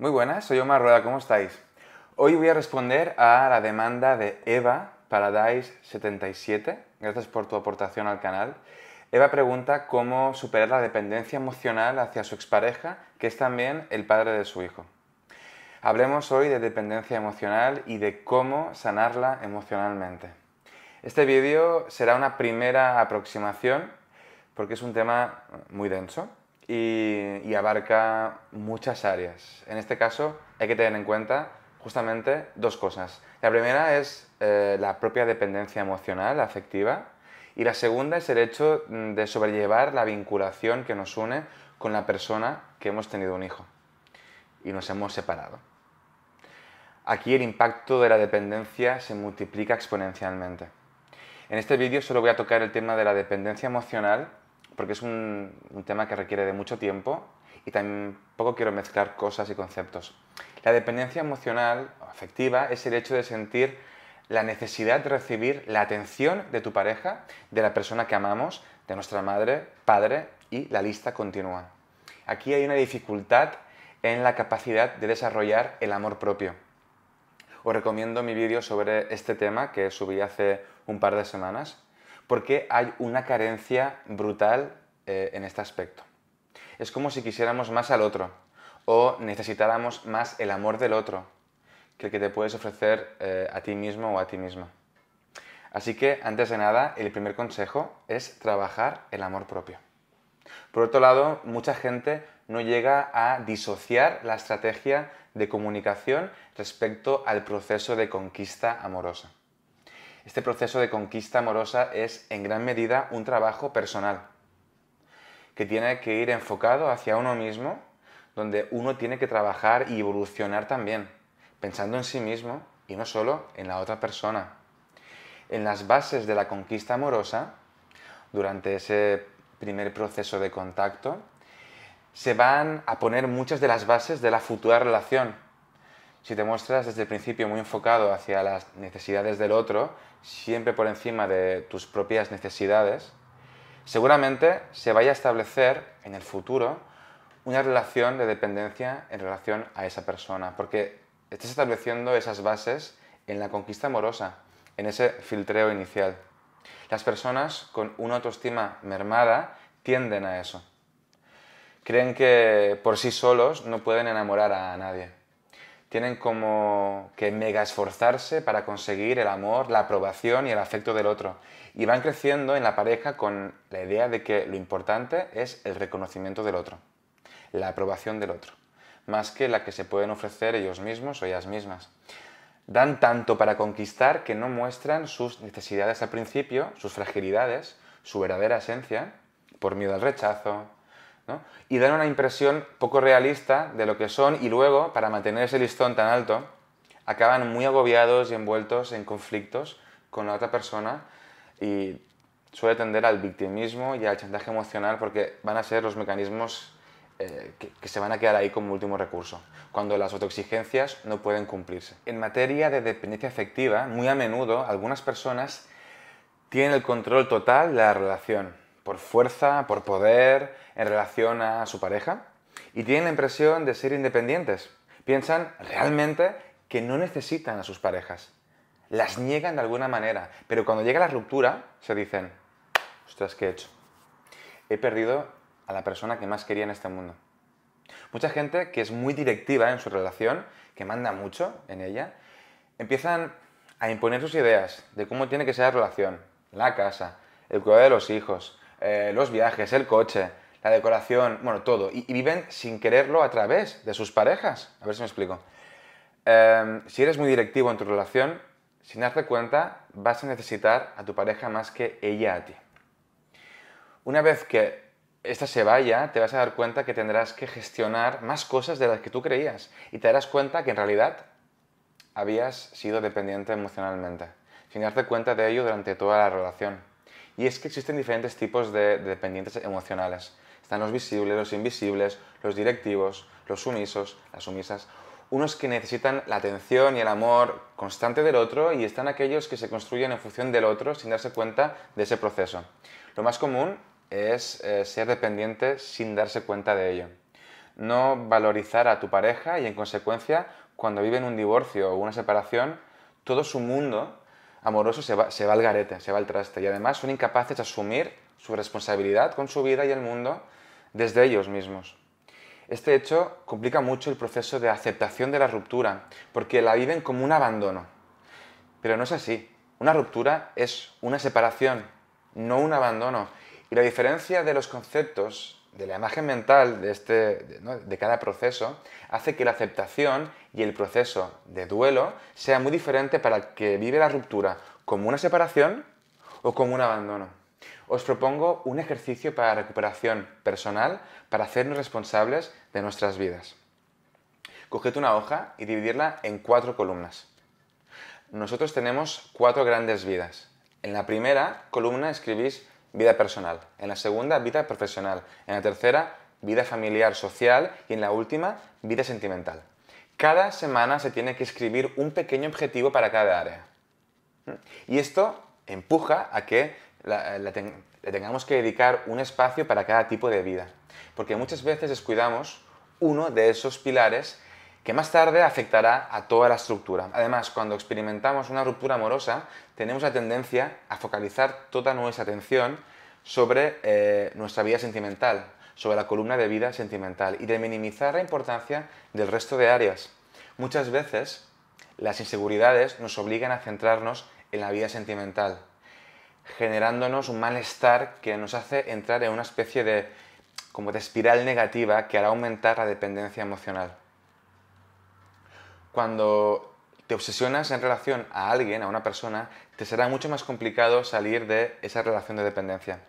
Muy buenas, soy Omar Rueda, ¿cómo estáis? Hoy voy a responder a la demanda de Eva Paradise 77. Gracias por tu aportación al canal. Eva pregunta cómo superar la dependencia emocional hacia su expareja, que es también el padre de su hijo. Hablemos hoy de dependencia emocional y de cómo sanarla emocionalmente. Este vídeo será una primera aproximación porque es un tema muy denso, y, abarca muchas áreas. En este caso hay que tener en cuenta justamente dos cosas. La primera es eh, la propia dependencia emocional, afectiva, y la segunda es el hecho mm, de sobrellevar la vinculación que nos une con la persona que hemos tenido un hijo y nos hemos separado. Aquí el impacto de la dependencia se multiplica exponencialmente. En este vídeo solo voy a tocar el tema de la dependencia emocional porque es un, tema que requiere de mucho tiempo y tampoco quiero mezclar cosas y conceptos. La dependencia emocional o afectiva es el hecho de sentir la necesidad de recibir la atención de tu pareja, de la persona que amamos, de nuestra madre, padre y la lista continúa. Aquí hay una dificultad en la capacidad de desarrollar el amor propio. Os recomiendo mi vídeo sobre este tema que subí hace un par de semanas porque hay una carencia brutal eh, en este aspecto. Es como si quisiéramos más al otro o necesitáramos más el amor del otro que el que te puedes ofrecer eh, a ti mismo o a ti misma. Así que, antes de nada, el primer consejo es trabajar el amor propio. Por otro lado, mucha gente no llega a disociar la estrategia de comunicación respecto al proceso de conquista amorosa este proceso de conquista amorosa es en gran medida un trabajo personal, que tiene que ir enfocado hacia uno mismo, donde uno tiene que trabajar y evolucionar también, pensando en sí mismo y no solo en la otra persona. En las bases de la conquista amorosa, durante ese primer proceso de contacto, se van a poner muchas de las bases de la futura relación. Si te muestras desde el principio muy enfocado hacia las necesidades del otro, siempre por encima de tus propias necesidades, seguramente se vaya a establecer en el futuro una relación de dependencia en relación a esa persona, porque estás estableciendo esas bases en la conquista amorosa, en ese filtreo inicial. Las personas con una autoestima mermada tienden a eso. Creen que por sí solos no pueden enamorar a nadie tienen como que mega esforzarse para conseguir el amor, la aprobación y el afecto del otro. Y van creciendo en la pareja con la idea de que lo importante es el reconocimiento del otro, la aprobación del otro, más que la que se pueden ofrecer ellos mismos o ellas mismas. Dan tanto para conquistar que no muestran sus necesidades al principio, sus fragilidades, su verdadera esencia, por miedo al rechazo, y dan una impresión poco realista de lo que son y luego, para mantener ese listón tan alto, acaban muy agobiados y envueltos en conflictos con la otra persona y suele tender al victimismo y al chantaje emocional porque van a ser los mecanismos eh, que, se van a quedar ahí como último recurso, cuando las autoexigencias no pueden cumplirse. En materia de dependencia afectiva, muy a menudo algunas personas tienen el control total de la relación por fuerza, por poder, en relación a su pareja, y tienen la impresión de ser independientes. Piensan realmente que no necesitan a sus parejas. Las niegan de alguna manera, pero cuando llega la ruptura se dicen, ostras, ¿qué he hecho? He perdido a la persona que más quería en este mundo. Mucha gente que es muy directiva en su relación, que manda mucho en ella, empiezan a imponer sus ideas de cómo tiene que ser la relación, la casa, el cuidado de los hijos, eh, los viajes, el coche, la decoración, bueno, todo. Y, viven sin quererlo a través de sus parejas. A ver si me explico. Em, si eres muy directivo en tu relación, sin darte cuenta, vas a necesitar a tu pareja más que ella a ti. Una vez que esta se vaya, te vas a dar cuenta que tendrás que gestionar más cosas de las que tú creías y te darás cuenta que en realidad habías sido dependiente emocionalmente, sin darte cuenta de ello durante toda la relación. Y es que existen diferentes tipos de, dependientes emocionales. Están los visibles, los invisibles, los directivos, los sumisos, las sumisas, unos que necesitan la atención y el amor constante del otro y están aquellos que se construyen en función del otro sin darse cuenta de ese proceso. Lo más común es eh, ser dependiente sin darse cuenta de ello. No valorizar a tu pareja y en consecuencia cuando viven un divorcio o una separación, todo su mundo amoroso se va, al garete, se va al traste. Y además son incapaces de asumir su responsabilidad con su vida y el mundo desde ellos mismos. Este hecho complica mucho el proceso de aceptación de la ruptura, porque la viven como un abandono. Pero no es así. Una ruptura es una separación, no un abandono. Y la diferencia de los conceptos de la imagen mental de, este, cada proceso hace que la aceptación y el proceso de duelo sea muy diferente para el que vive la ruptura como una separación o como un abandono. Os propongo un ejercicio para recuperación personal para hacernos responsables de nuestras vidas. Coged una hoja y dividirla en cuatro columnas. Nosotros tenemos cuatro grandes vidas. En la primera columna escribís vida personal, en la segunda, vida profesional, en la tercera, vida familiar, social y en la última, vida sentimental. Cada semana se tiene que escribir un pequeño objetivo para cada área. ¿Mm? Y esto empuja a que eh, le tengamos que dedicar un espacio para cada tipo de vida. Porque muchas veces descuidamos uno de esos pilares que más tarde afectará a toda la estructura. Además, cuando experimentamos una ruptura amorosa, tenemos la tendencia a focalizar toda nuestra atención sobre eh, nuestra vida sentimental, sobre la columna de vida sentimental y de minimizar la importancia del resto de áreas. Muchas veces las inseguridades nos obligan a centrarnos en la vida sentimental, generándonos un malestar que nos hace entrar en una especie de como de espiral negativa que hará aumentar la dependencia emocional cuando te obsesionas en relación a alguien, a una persona, te será mucho más complicado salir de esa relación de dependencia.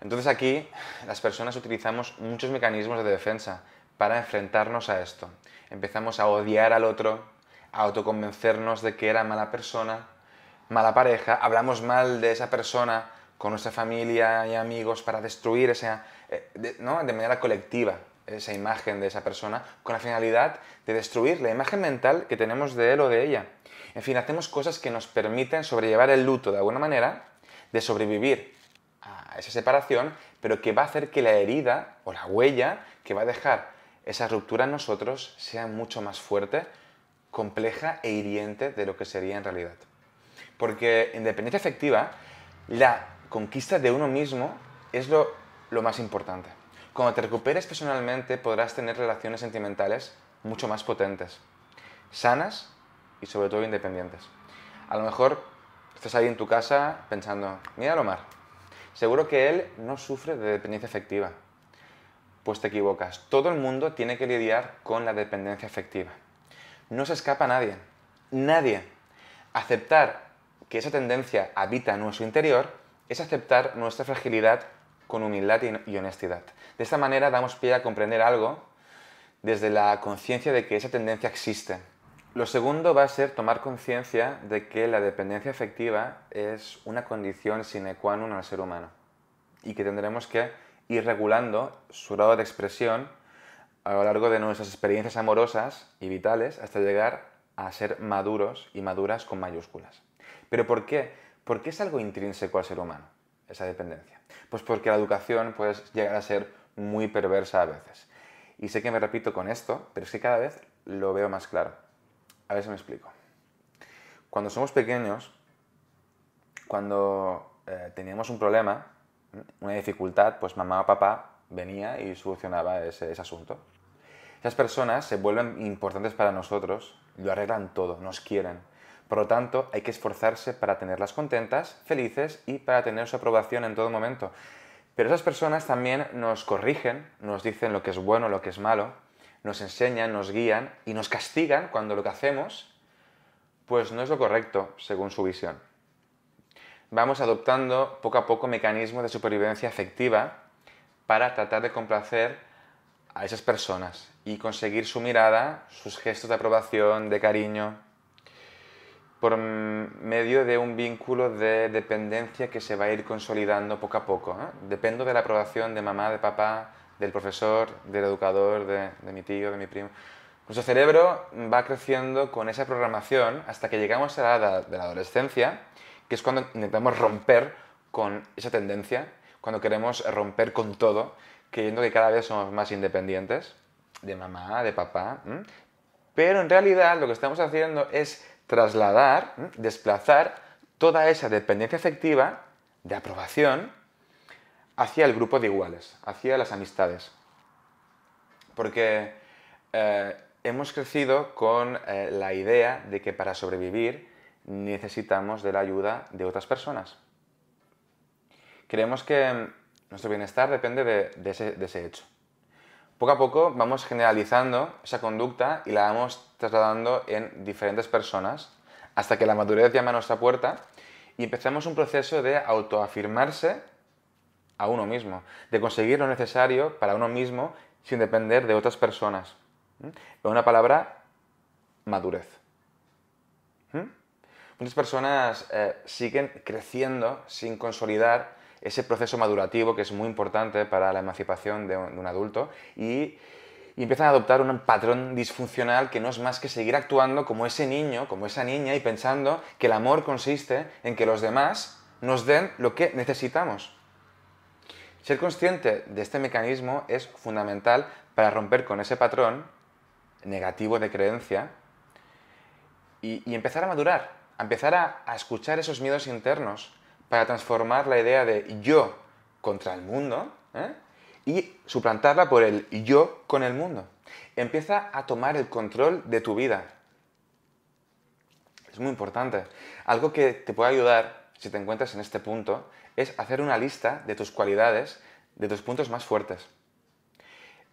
Entonces aquí las personas utilizamos muchos mecanismos de defensa para enfrentarnos a esto. Empezamos a odiar al otro, a autoconvencernos de que era mala persona, mala pareja, hablamos mal de esa persona con nuestra familia y amigos para destruir esa, eh, ¿no? de manera colectiva esa imagen de esa persona con la finalidad de destruir la imagen mental que tenemos de él o de ella. En fin, hacemos cosas que nos permiten sobrellevar el luto de alguna manera, de sobrevivir a esa separación, pero que va a hacer que la herida o la huella que va a dejar esa ruptura en nosotros sea mucho más fuerte, compleja e hiriente de lo que sería en realidad. Porque independencia efectiva, la conquista de uno mismo es lo, lo más importante. Cuando te recuperes personalmente podrás tener relaciones sentimentales mucho más potentes, sanas y sobre todo independientes. A lo mejor estás ahí en tu casa pensando, mira Omar, seguro que él no sufre de dependencia afectiva. Pues te equivocas, todo el mundo tiene que lidiar con la dependencia afectiva. No se escapa a nadie, nadie. Aceptar que esa tendencia habita en nuestro interior es aceptar nuestra fragilidad con humildad y honestidad. De esta manera damos pie a comprender algo desde la conciencia de que esa tendencia existe. Lo segundo va a ser tomar conciencia de que la dependencia afectiva es una condición sine qua non al ser humano y que tendremos que ir regulando su grado de expresión a lo largo de nuestras experiencias amorosas y vitales hasta llegar a ser maduros y maduras con mayúsculas. ¿Pero por qué? Porque es algo intrínseco al ser humano esa dependencia? Pues porque la educación puede llegar a ser muy perversa a veces. Y sé que me repito con esto, pero es que cada vez lo veo más claro. A ver si me explico. Cuando somos pequeños, cuando eh, teníamos un problema, una dificultad, pues mamá o papá venía y solucionaba ese, ese asunto. Esas personas se vuelven importantes para nosotros, lo arreglan todo, nos quieren, por lo tanto, hay que esforzarse para tenerlas contentas, felices y para tener su aprobación en todo momento. Pero esas personas también nos corrigen, nos dicen lo que es bueno, lo que es malo, nos enseñan, nos guían y nos castigan cuando lo que hacemos pues no es lo correcto según su visión. Vamos adoptando poco a poco mecanismos de supervivencia efectiva para tratar de complacer a esas personas y conseguir su mirada, sus gestos de aprobación, de cariño, por medio de un vínculo de dependencia que se va a ir consolidando poco a poco. ¿eh? Dependo de la aprobación de mamá, de papá, del profesor, del educador, de, mi tío, de mi primo. Nuestro cerebro va creciendo con esa programación hasta que llegamos a la edad de la adolescencia, que es cuando intentamos romper con esa tendencia, cuando queremos romper con todo, creyendo que cada vez somos más independientes de mamá, de papá, pero en realidad lo que estamos haciendo es trasladar, desplazar toda esa dependencia afectiva de aprobación hacia el grupo de iguales, hacia las amistades. Porque eh, hemos crecido con eh, la idea de que para sobrevivir necesitamos de la ayuda de otras personas. Creemos que mm, nuestro bienestar depende de ese hecho. Poco a poco vamos generalizando esa conducta y la vamos trasladando en diferentes personas hasta que la madurez llama a nuestra puerta y empezamos un proceso de autoafirmarse a uno mismo, de conseguir lo necesario para uno mismo sin depender de otras personas. En una palabra, madurez. Muchas personas eh, siguen creciendo sin consolidar ese proceso madurativo que es muy importante para la emancipación de un, adulto y, empiezan a adoptar un patrón disfuncional que no es más que seguir actuando como ese niño, como esa niña y pensando que el amor consiste en que los demás nos den lo que necesitamos. Ser consciente de este mecanismo es fundamental para romper con ese patrón negativo de creencia y, empezar a madurar, a empezar a escuchar esos miedos internos, para transformar la idea de yo contra el mundo ¿eh? y suplantarla por el yo con el mundo. Empieza a tomar el control de tu vida. Es muy importante. Algo que te puede ayudar, si te encuentras en este punto, es hacer una lista de tus cualidades, de tus puntos más fuertes.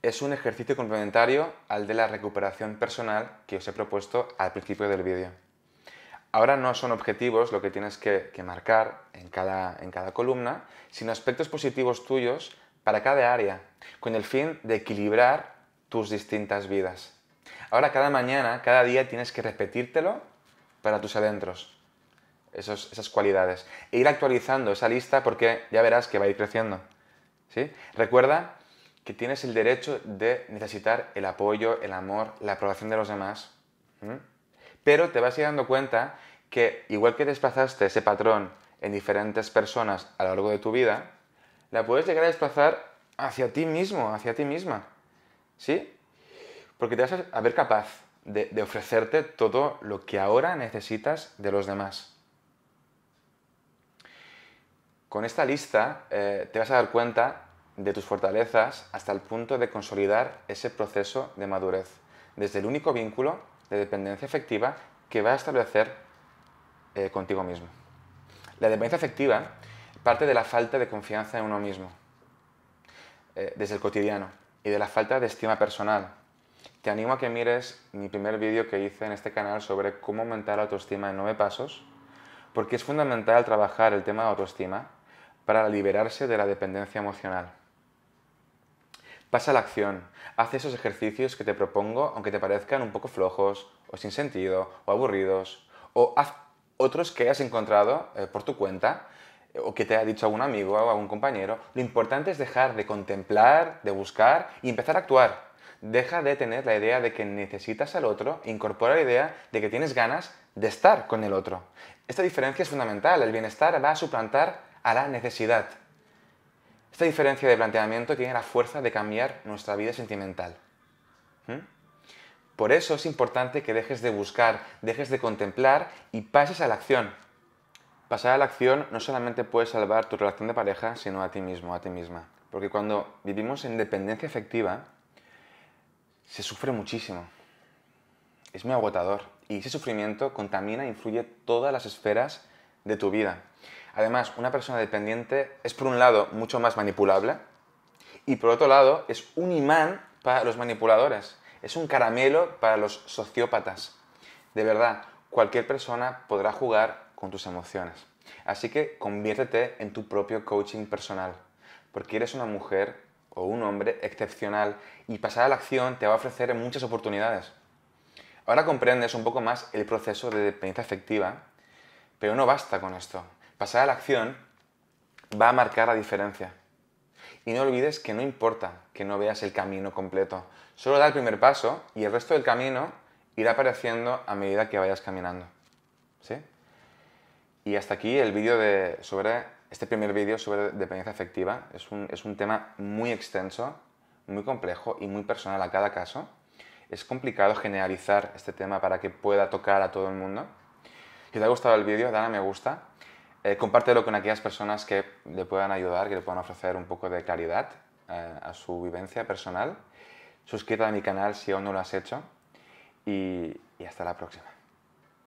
Es un ejercicio complementario al de la recuperación personal que os he propuesto al principio del vídeo. Ahora no son objetivos lo que tienes que, marcar en cada, en cada columna, sino aspectos positivos tuyos para cada área, con el fin de equilibrar tus distintas vidas. Ahora cada mañana, cada día tienes que repetírtelo para tus adentros, esas cualidades, e ir actualizando esa lista porque ya verás que va a ir creciendo. ¿sí? Recuerda que tienes el derecho de necesitar el apoyo, el amor, la aprobación de los demás pero te vas a ir dando cuenta que igual que desplazaste ese patrón en diferentes personas a lo largo de tu vida, la puedes llegar a desplazar hacia ti mismo, hacia ti misma. ¿Sí? Porque te vas a ver capaz de, ofrecerte todo lo que ahora necesitas de los demás. Con esta lista eh, te vas a dar cuenta de tus fortalezas hasta el punto de consolidar ese proceso de madurez, desde el único vínculo de dependencia afectiva que va a establecer eh, contigo mismo. La dependencia afectiva parte de la falta de confianza en uno mismo, eh, desde el cotidiano, y de la falta de estima personal. Te animo a que mires mi primer vídeo que hice en este canal sobre cómo aumentar la autoestima en nueve pasos, porque es fundamental trabajar el tema de autoestima para liberarse de la dependencia emocional. Pasa a la acción. Haz esos ejercicios que te propongo, aunque te parezcan un poco flojos, o sin sentido, o aburridos. O haz otros que hayas encontrado eh, por tu cuenta, o que te ha dicho algún amigo o algún compañero. Lo importante es dejar de contemplar, de buscar y empezar a actuar. Deja de tener la idea de que necesitas al otro e incorpora la idea de que tienes ganas de estar con el otro. Esta diferencia es fundamental. El bienestar va a suplantar a la necesidad. Esta diferencia de planteamiento tiene la fuerza de cambiar nuestra vida sentimental. Por eso es importante que dejes de buscar, dejes de contemplar y pases a la acción. Pasar a la acción no solamente puede salvar tu relación de pareja, sino a ti mismo, a ti misma. Porque cuando vivimos en dependencia efectiva se sufre muchísimo. Es muy agotador. Y ese sufrimiento contamina e influye todas las esferas de tu vida. Además, una persona dependiente es por un lado mucho más manipulable y por otro lado es un imán para los manipuladores, es un caramelo para los sociópatas. De verdad, cualquier persona podrá jugar con tus emociones. Así que conviértete en tu propio coaching personal, porque eres una mujer o un hombre excepcional y pasar a la acción te va a ofrecer muchas oportunidades. Ahora comprendes un poco más el proceso de dependencia afectiva, pero no basta con esto pasar a la acción va a marcar la diferencia. Y no olvides que no importa que no veas el camino completo, solo da el primer paso y el resto del camino irá apareciendo a medida que vayas caminando. ¿Sí? Y hasta aquí el vídeo de, sobre, este primer vídeo sobre dependencia afectiva. Es un, es un tema muy extenso, muy complejo y muy personal a cada caso. Es complicado generalizar este tema para que pueda tocar a todo el mundo. Si te ha gustado el vídeo, dale a me gusta, eh, compártelo con aquellas personas que le puedan ayudar, que le puedan ofrecer un poco de claridad eh, a su vivencia personal. Suscríbete a mi canal si aún no lo has hecho y hasta la próxima.